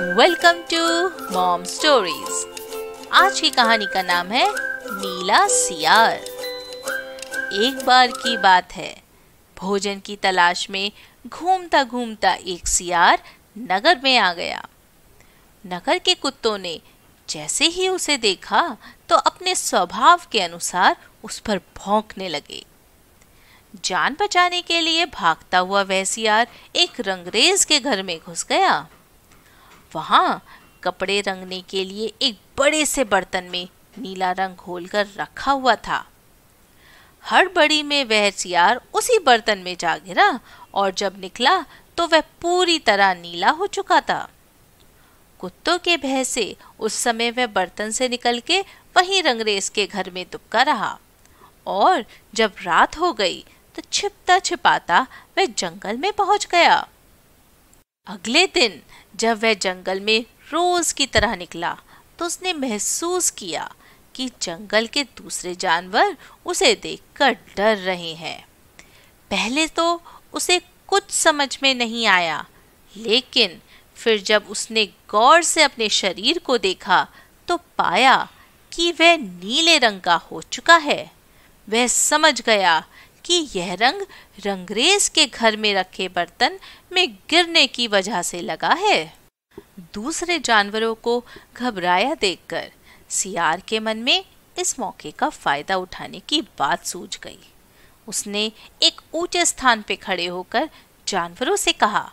Welcome to mom stories आज की कहानी का नाम है नीला सियार एक बार की बात है भोजन की तलाश में घूमता घूमता एक सियार नगर में आ गया नगर के कुत्तों ने जैसे ही उसे देखा तो अपने स्वभाव के अनुसार उस पर भौंकने लगे जान बचाने के लिए भागता हुआ वह सियार एक रंगरेज के घर में घुस गया वहाँ कपड़े रंगने के लिए एक बड़े से बर्तन में नीला रंग घोलकर रखा हुआ था बड़ी में वह सियार उसी बर्तन में जा गिरा और जब निकला तो वह पूरी तरह नीला हो चुका था कुत्तों के भय से उस समय वह बर्तन से निकल के वहीं रंगरेज के घर में दुबका रहा और जब रात हो गई तो छिपता छिपाता वह जंगल में पहुंच गया अगले दिन जब वह जंगल में रोज की तरह निकला तो उसने महसूस किया कि जंगल के दूसरे जानवर उसे देखकर डर रहे हैं पहले तो उसे कुछ समझ में नहीं आया लेकिन फिर जब उसने गौर से अपने शरीर को देखा तो पाया कि वह नीले रंग का हो चुका है वह समझ गया कि यह रंग रंगरेज के घर में रखे बर्तन में गिरने की वजह से लगा है दूसरे जानवरों को घबराया देखकर सियार के मन में इस मौके का फायदा उठाने की बात सूझ गई उसने एक ऊंचे स्थान पर खड़े होकर जानवरों से कहा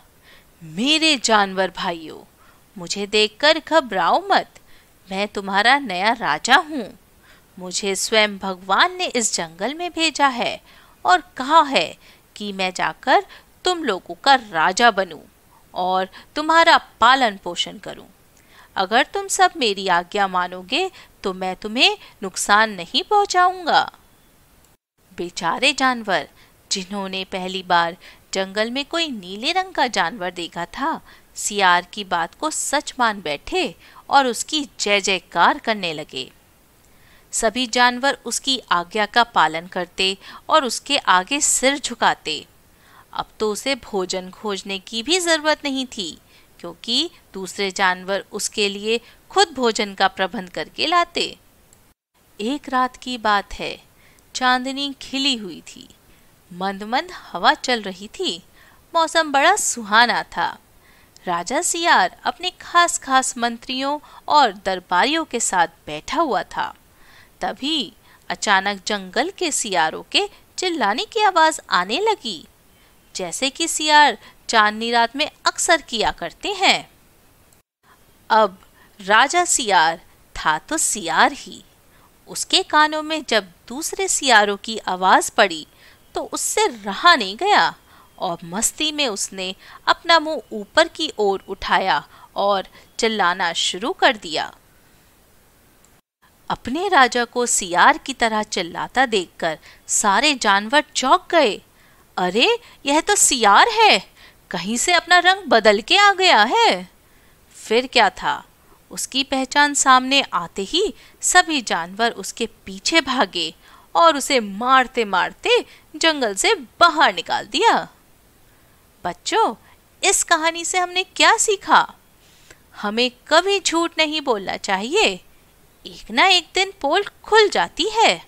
मेरे जानवर भाइयों मुझे देखकर घबराओ मत मैं तुम्हारा नया राजा हूँ मुझे स्वयं भगवान ने इस जंगल में भेजा है और कहा है कि मैं जाकर तुम लोगों का राजा बनूं और तुम्हारा पालन पोषण करूं। अगर तुम सब मेरी आज्ञा मानोगे तो मैं तुम्हें नुकसान नहीं पहुंचाऊंगा। बेचारे जानवर जिन्होंने पहली बार जंगल में कोई नीले रंग का जानवर देखा था सियार की बात को सच मान बैठे और उसकी जय जयकार करने लगे सभी जानवर उसकी आज्ञा का पालन करते और उसके आगे सिर झुकाते अब तो उसे भोजन खोजने की भी ज़रूरत नहीं थी क्योंकि दूसरे जानवर उसके लिए खुद भोजन का प्रबंध करके लाते एक रात की बात है चांदनी खिली हुई थी मंद मंद हवा चल रही थी मौसम बड़ा सुहाना था राजा सियार अपने खास खास मंत्रियों और दरबारियों के साथ बैठा हुआ था तभी अचानक जंगल के सियारों के चिल्लाने की आवाज़ आने लगी जैसे कि सियार चांदनी रात में अक्सर किया करते हैं अब राजा सियार था तो सियार ही उसके कानों में जब दूसरे सियारों की आवाज़ पड़ी तो उससे रहा नहीं गया और मस्ती में उसने अपना मुंह ऊपर की ओर उठाया और चिल्लाना शुरू कर दिया अपने राजा को सियार की तरह चिल्लाता देखकर सारे जानवर चौंक गए अरे यह तो सियार है कहीं से अपना रंग बदल के आ गया है फिर क्या था उसकी पहचान सामने आते ही सभी जानवर उसके पीछे भागे और उसे मारते मारते जंगल से बाहर निकाल दिया बच्चों इस कहानी से हमने क्या सीखा हमें कभी झूठ नहीं बोलना चाहिए एक ना एक दिन पोल खुल जाती है